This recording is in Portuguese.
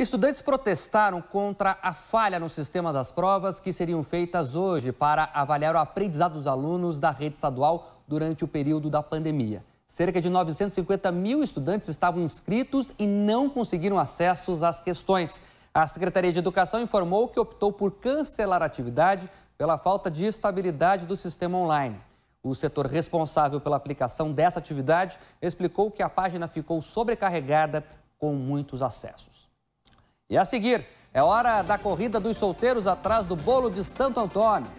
Estudantes protestaram contra a falha no sistema das provas que seriam feitas hoje para avaliar o aprendizado dos alunos da rede estadual durante o período da pandemia. Cerca de 950 mil estudantes estavam inscritos e não conseguiram acessos às questões. A Secretaria de Educação informou que optou por cancelar a atividade pela falta de estabilidade do sistema online. O setor responsável pela aplicação dessa atividade explicou que a página ficou sobrecarregada com muitos acessos. E a seguir, é hora da corrida dos solteiros atrás do bolo de Santo Antônio.